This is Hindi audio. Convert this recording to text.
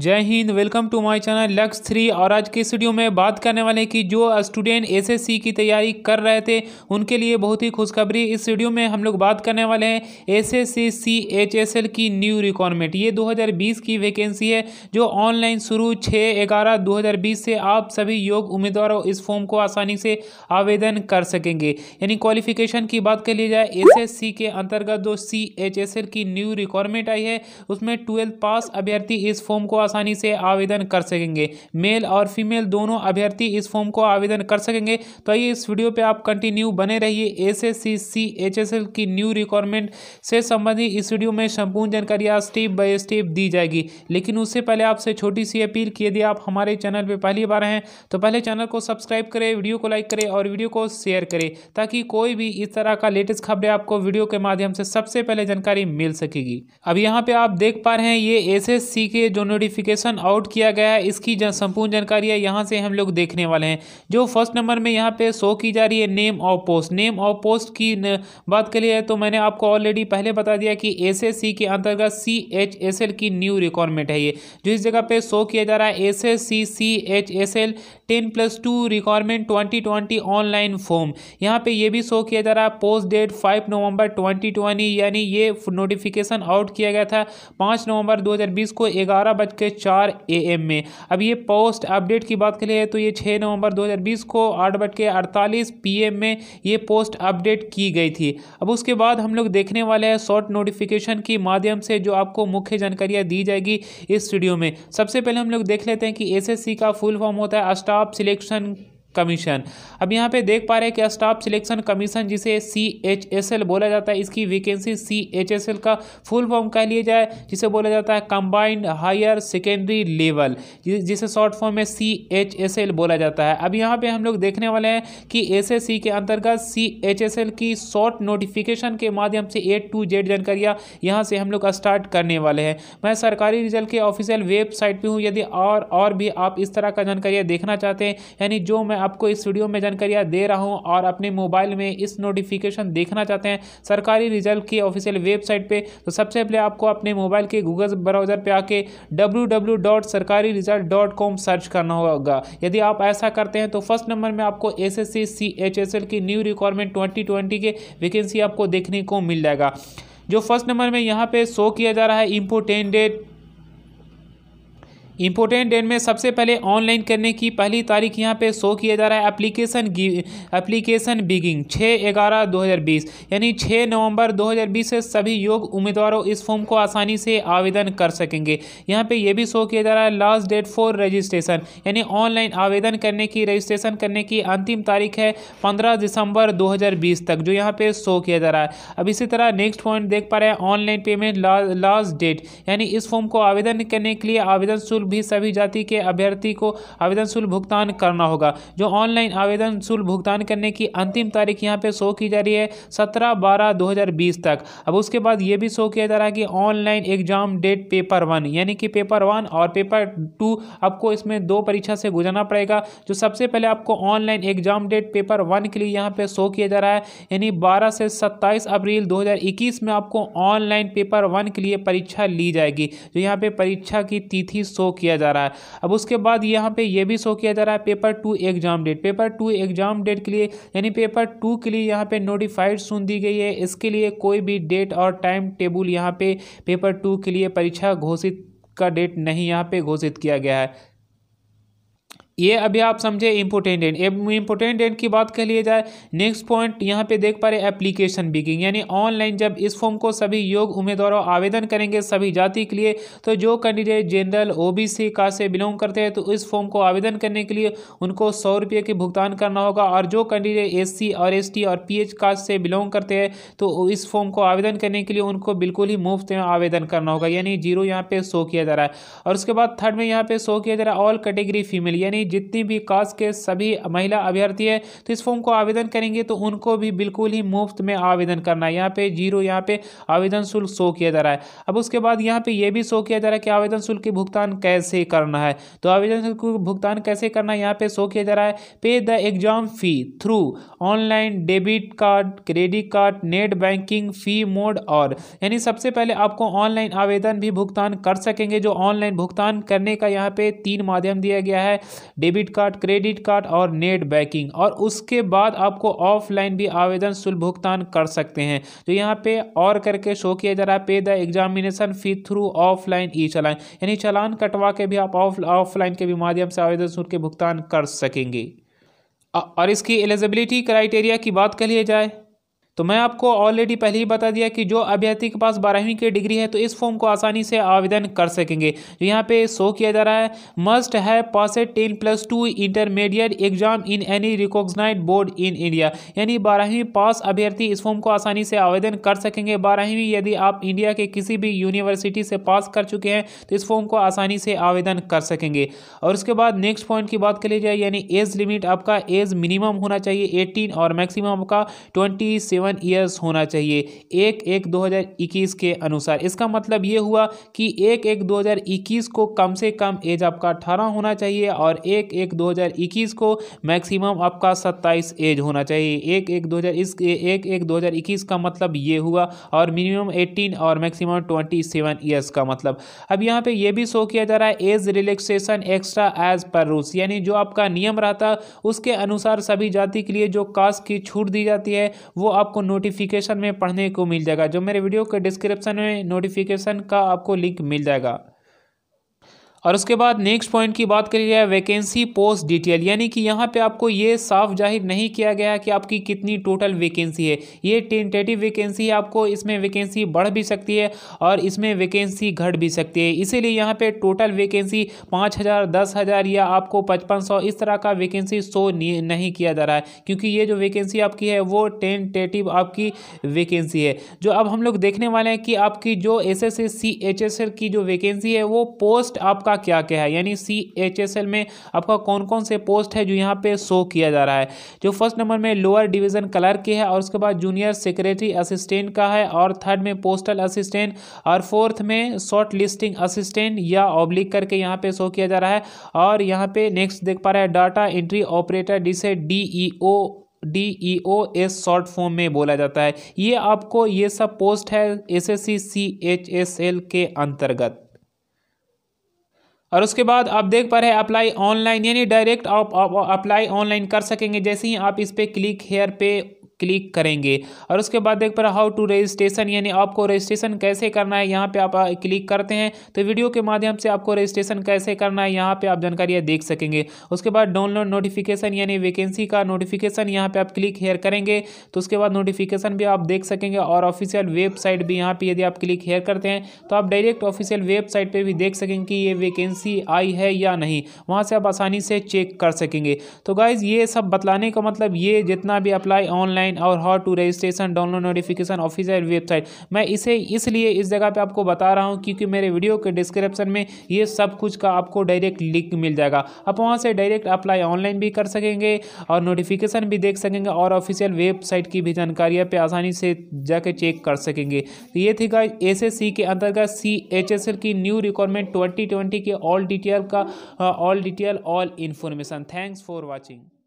जय हिंद welcome to my channel Lux three और आज के इस वीडियो में बात करने वाले कि जो स्टूडेंट एसएससी की तैयारी कर रहे थे उनके लिए बहुत ही खुशखबरी इस वीडियो में हम लोग बात करने वाले हैं एसएससी सीएचएसएल की न्यू रिक्वायरमेंट ये 2020 की वैकेंसी है जो ऑनलाइन शुरू छः ग्यारह दो से आप सभी योग उम्मीदवारों इस फॉर्म को आसानी से आवेदन कर सकेंगे यानी क्वालिफिकेशन की बात कर ली जाए एस के अंतर्गत जो सी की न्यू रिक्वायरमेंट आई है उसमें ट्वेल्थ पास अभ्यर्थी इस फॉर्म को आसानी से आवेदन कर सकेंगे मेल और फीमेल दोनों अभ्यर्थी इस फॉर्म को आवेदन कर सकेंगे तो आइए इस वीडियो पे आप कंटिन्यू बने रहिए एस एस सी सी की न्यू रिक्वायरमेंट से संबंधित इस वीडियो में संपूर्ण जानकारी स्टेप बाय स्टेप दी जाएगी लेकिन उससे पहले आपसे छोटी सी अपील की यदि आप हमारे चैनल पर पहली बार हैं तो पहले चैनल को सब्सक्राइब करें वीडियो को लाइक करें और वीडियो को शेयर करें ताकि कोई भी इस तरह का लेटेस्ट खबरें आपको वीडियो के माध्यम से सबसे पहले जानकारी मिल सकेगी अब यहाँ पे आप देख पा रहे हैं ये एस के जो नोटिफिक नोटिफिकेशन आउट किया गया है इसकी जन, संपूर्ण जानकारी है यहाँ से हम लोग देखने वाले हैं जो फर्स्ट नंबर में यहाँ पे शो की जा रही है name of post name of post की न, बात करी है तो मैंने आपको ऑलरेडी पहले बता दिया कि एस के अंतर्गत सी एच एस एल की न्यू रिक्वायरमेंट है ये जो इस जगह पे शो किया जा रहा है S S C C H S L ten plus two requirement twenty twenty online form यहाँ पे ये भी शो किया जा रहा है post date five November twenty twenty यानी ये नोटिफिकेशन आउट किया गया था पाँच नवंबर दो हज़ार बीस को ग्यारह बज के चार ए में अब ये पोस्ट अपडेट की बात करें तो ये छः नवंबर 2020 को आठ बज के अड़तालीस पी में ये पोस्ट अपडेट की गई थी अब उसके बाद हम लोग देखने वाले हैं शॉर्ट नोटिफिकेशन के माध्यम से जो आपको मुख्य जानकारियाँ दी जाएगी इस वीडियो में सबसे पहले हम लोग देख लेते हैं कि एस का फुल फॉर्म होता है स्टाफ सिलेक्शन कमीशन अब यहाँ पे देख पा रहे हैं कि स्टाफ सिलेक्शन कमीशन जिसे सी एच एस एल बोला जाता है इसकी vacancy C H S L का फुल फॉर्म कह लिया जाए जिसे बोला जाता है कंबाइंड हायर सेकेंडरी लेवल जिसे शॉर्ट फॉर्म में सी एच एस एल बोला जाता है अब यहाँ पे हम लोग देखने वाले हैं कि एस एस सी के अंतर्गत सी एच एस एल की शॉर्ट नोटिफिकेशन के माध्यम से ए टू जेड जानकारियाँ यहाँ से हम लोग स्टार्ट करने वाले हैं मैं सरकारी रिजल्ट के ऑफिशियल वेबसाइट पर हूँ यदि और और भी आप इस तरह का जानकारियाँ देखना चाहते हैं यानी जो मैं आपको इस वीडियो में जानकारियाँ दे रहा हूँ और अपने मोबाइल में इस नोटिफिकेशन देखना चाहते हैं सरकारी रिजल्ट की ऑफिशियल वेबसाइट पर तो सबसे पहले आपको अपने मोबाइल के गूगल ब्राउज़र पर आके डब्ल्यू सरकारी रिजल्ट डॉट कॉम सर्च करना होगा यदि आप ऐसा करते हैं तो फर्स्ट नंबर में आपको S S C C H S L की न्यू रिक्वायरमेंट ट्वेंटी ट्वेंटी के वैकेंसी आपको देखने को मिल जाएगा जो फर्स्ट नंबर में यहाँ पे शो किया जा रहा है इम्पोर्टेंडेड इंपोर्टेंट डेट में सबसे पहले ऑनलाइन करने की पहली तारीख यहाँ पे शो किया जा रहा है एप्लीकेशन एप्लीकेशन बिगिंग छः ग्यारह दो हज़ार बीस यानी छः नवंबर दो हज़ार बीस से सभी योग उम्मीदवारों इस फॉर्म को आसानी से आवेदन कर सकेंगे यहाँ पे यह भी शो किया जा रहा है लास्ट डेट फॉर रजिस्ट्रेशन यानी ऑनलाइन आवेदन करने की रजिस्ट्रेशन करने की अंतिम तारीख है पंद्रह दिसंबर दो हज़ार बीस तक जो यहाँ पे शो किया जा रहा है अब इसी तरह नेक्स्ट पॉइंट देख पा रहे हैं ऑनलाइन पेमेंट लास्ट डेट यानी इस फॉर्म को आवेदन करने के लिए आवेदन शुल्क भी सभी जाति के अभ्यर्थी को आवेदन शुल्क भुगतान करना होगा जो ऑनलाइन आवेदन शुल्क भुगतान करने की अंतिम तारीख यहाँ पे शो की जा रही है सत्रह बारह दो तक अब उसके बाद ये भी शो किया जा रहा है कि online exam date paper one यानी कि पेपर वन और पेपर टू आपको इसमें दो परीक्षा से गुजरना पड़ेगा जो सबसे पहले आपको online exam date paper one के लिए यहाँ पे शो किया जा रहा है यानी 12 से 27 अप्रैल 2021 में आपको ऑनलाइन पेपर वन के लिए परीक्षा ली जाएगी जो यहाँ पे परीक्षा की तिथि शो किया जा रहा है अब उसके बाद यहाँ पे ये भी शो किया जा रहा है paper two exam date paper two exam date के लिए यानी पेपर टू के लिए यहाँ पे नोटिफाइड सुन दी गई है इसके लिए कोई भी डेट और टाइम टेबल यहाँ पे पेपर टू के लिए परीक्षा घोषित का डेट नहीं यहाँ पे घोषित किया गया है ये अभी आप समझे इम्पोर्टेंट एंड इम्पोर्टेंट एंड की बात कर लिए जाए नेक्स्ट पॉइंट यहाँ पे देख पा रहे एप्लीकेशन बिकिंग यानी ऑनलाइन जब इस फॉर्म को सभी योग उम्मीदवारों आवेदन करेंगे सभी जाति के लिए तो जो कैंडिडेट जनरल ओबीसी का से बिलोंग करते हैं तो इस फॉर्म को आवेदन करने के लिए उनको सौ रुपये की भुगतान करना होगा और जो कैंडिडेट एस और एस और पी एच से बिलोंग करते हैं तो इस फॉर्म को आवेदन करने के लिए उनको बिल्कुल ही मुफ्त में आवेदन करना होगा यानी जीरो यहाँ पे शो किया जा रहा है और उसके बाद थर्ड में यहाँ पर शो किया जा रहा है ऑल कैटेगरी फीमेल यानी जितनी भी कास्ट के सभी महिला अभ्यर्थी है तो इस फॉर्म को आवेदन करेंगे तो उनको भी बिल्कुल ही मुफ्त में आवेदन करना है यहाँ पे जीरो यहाँ पे आवेदन शुल्क शो किया जा रहा है अब उसके बाद यहाँ पे ये भी शो किया जा रहा है कि आवेदन शुल्क की भुगतान कैसे करना है तो आवेदन शुल्क भुगतान कैसे करना है यहाँ पे शो किया जा रहा है pay the exam fee through online debit card credit card net banking fee mode और यानी सबसे पहले आपको ऑनलाइन आवेदन भी भुगतान कर सकेंगे जो ऑनलाइन भुगतान करने का यहाँ पे तीन माध्यम दिया गया है डेबिट कार्ड क्रेडिट कार्ड और नेट बैंकिंग और उसके बाद आपको ऑफलाइन भी आवेदन शुल्क भुगतान कर सकते हैं जो तो यहाँ पे और करके शो किया जा रहा है pay the examination fee through offline e challan यानी चलान कटवा के भी आप ऑफलाइन के भी माध्यम से आवेदन शुल्क के भुगतान कर सकेंगे और इसकी एलिजिबिलिटी क्राइटेरिया की बात कर लिया जाए तो मैं आपको ऑलरेडी पहले ही बता दिया कि जो अभ्यर्थी के पास बारहवीं की डिग्री है तो इस फॉर्म को आसानी से आवेदन कर सकेंगे जो यहाँ पे शो किया जा रहा है मस्ट है passed ten plus two intermediate exam in any recognise board in India यानी बारहवीं पास अभ्यर्थी इस फॉर्म को आसानी से आवेदन कर सकेंगे बारहवीं यदि आप इंडिया के किसी भी यूनिवर्सिटी से पास कर चुके हैं तो इस फॉर्म को आसानी से आवेदन कर सकेंगे और उसके बाद नेक्स्ट पॉइंट की बात कर ली जाए यानी एज लिमिट आपका एज मिनिमम होना चाहिए एटीन और मैक्सिमम आपका ट्वेंटी सेवन सेवन ईयर्स होना चाहिए एक एक 2021 के अनुसार इसका मतलब ये हुआ कि एक एक 2021 को कम से कम एज आपका अठारह होना चाहिए और एक एक 2021 को मैक्सिमम आपका सत्ताईस एज होना चाहिए एक एक 2021 एक एक 2021 का मतलब ये हुआ और मिनिमम एटीन और मैक्सिमम ट्वेंटी सेवन ईयर्स का मतलब अब यहाँ पे ये भी शो किया जा रहा है एज रिलैक्सेशन एक्स्ट्रा एज पर रूल्स यानी जो आपका नियम रहता उसके अनुसार सभी जाति के लिए जो कास्ट की छूट दी जाती है वो आपको आपको नोटिफिकेशन में पढ़ने को मिल जाएगा जो मेरे वीडियो के डिस्क्रिप्शन में नोटिफिकेशन का आपको लिंक मिल जाएगा और उसके बाद नेक्स्ट पॉइंट की बात करी जाए वैकेंसी पोस्ट डिटेल यानी कि यहाँ पे आपको ये साफ जाहिर नहीं किया गया कि आपकी कितनी टोटल वैकेंसी है ये टेंटेटिव वैकेंसी है आपको इसमें वैकेंसी बढ़ भी सकती है और इसमें वैकेंसी घट भी सकती है इसीलिए यहाँ पे टोटल वैकेंसी पाँच हज़ार दस हज़ार या आपको पचपन सौ इस तरह का वैकेंसी शो नहीं किया जा रहा है क्योंकि ये जो वैकेंसी आपकी है वो टेंटेटिव आपकी वैकेंसी है जो अब हम लोग देखने वाले हैं कि आपकी जो एस एस की जो वैकेंसी है वो पोस्ट आपका आपका क्या क्या है यानी सी एच एस एल में आपका कौन कौन से पोस्ट है जो यहाँ पे शो किया जा रहा है जो फर्स्ट नंबर में लोअर डिवीजन क्लर्क की है और उसके बाद जूनियर सेक्रेटरी असिस्टेंट का है और थर्ड में पोस्टल असिस्टेंट और फोर्थ में शॉर्ट लिस्टिंग असिस्टेंट या ऑब्लिक करके यहाँ पे शो किया जा रहा है और यहाँ पे नेक्स्ट देख पा रहा है डाटा एंट्री ऑपरेटर जिसे D E O D E O S short form में बोला जाता है ये आपको ये सब पोस्ट है S S C C H S L के अंतर्गत और उसके बाद आप देख पा रहे अप्लाई ऑनलाइन यानी डायरेक्ट आप अप्लाई ऑनलाइन कर सकेंगे जैसे ही आप इस पर क्लिक हेयर पे क्लिक करेंगे और उसके बाद देख पा रहे हाउ टू रजिस्ट्रेशन यानी आपको रजिस्ट्रेशन कैसे करना है यहाँ पे आप क्लिक करते हैं तो वीडियो के माध्यम से आपको रजिस्ट्रेशन कैसे करना है यहाँ पे आप जानकारियाँ देख सकेंगे उसके बाद डाउनलोड नोटिफिकेशन यानी वैकेंसी का नोटिफिकेशन यहाँ पे आप क्लिक हेयर करेंगे तो उसके बाद नोटिफिकेशन भी आप देख सकेंगे और ऑफिशियल वेबसाइट भी यहाँ पर यदि आप क्लिक हेयर करते हैं तो आप डायरेक्ट ऑफिशियल वेबसाइट पर भी देख सकेंगे कि ये वैकेंसी आई है या नहीं वहाँ से आप आसानी से चेक कर सकेंगे तो गाइज़ ये सब बतलाने का मतलब ये जितना भी अप्लाई ऑनलाइन ऑनलाइन और how to registration download notification official website मैं इसे इसलिए इस जगह पे आपको बता रहा हूँ क्योंकि मेरे वीडियो के डिस्क्रिप्शन में ये सब कुछ का आपको डायरेक्ट लिंक मिल जाएगा आप वहाँ से डायरेक्ट अप्लाई ऑनलाइन भी कर सकेंगे और नोटिफिकेशन भी देख सकेंगे और ऑफिशियल वेबसाइट की भी जानकारियाँ आप आसानी से जाके चेक कर सकेंगे तो ये थी गाइस एसएससी के अंतर्गत सी एच एस एल की न्यू रिक्वायरमेंट ट्वेंटी ट्वेंटी के ऑल डिटेल का all detail all information thanks for watching